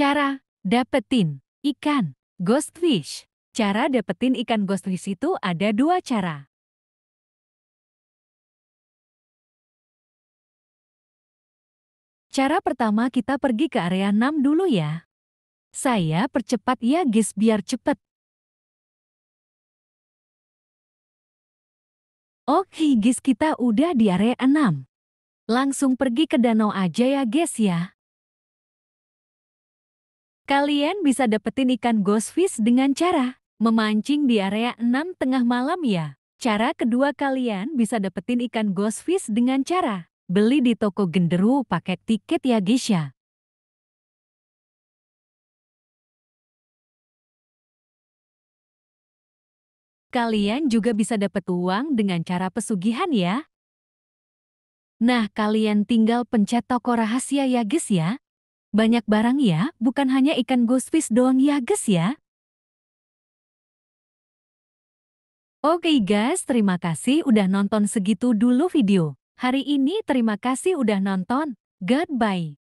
Cara dapetin ikan ghost fish. Cara dapetin ikan ghost fish itu ada dua cara. Cara pertama kita pergi ke area 6 dulu ya. Saya percepat ya guys biar cepet. Oke guys kita udah di area 6. Langsung pergi ke danau aja ya guys ya. Kalian bisa dapetin ikan fish dengan cara memancing di area 6 tengah malam ya. Cara kedua kalian bisa dapetin ikan fish dengan cara beli di toko genderu pakai tiket ya ya. Kalian juga bisa dapet uang dengan cara pesugihan ya. Nah, kalian tinggal pencet toko rahasia ya guys ya. Banyak barang ya, bukan hanya ikan fish doang ya guys ya. Oke okay guys, terima kasih udah nonton segitu dulu video. Hari ini terima kasih udah nonton. Goodbye.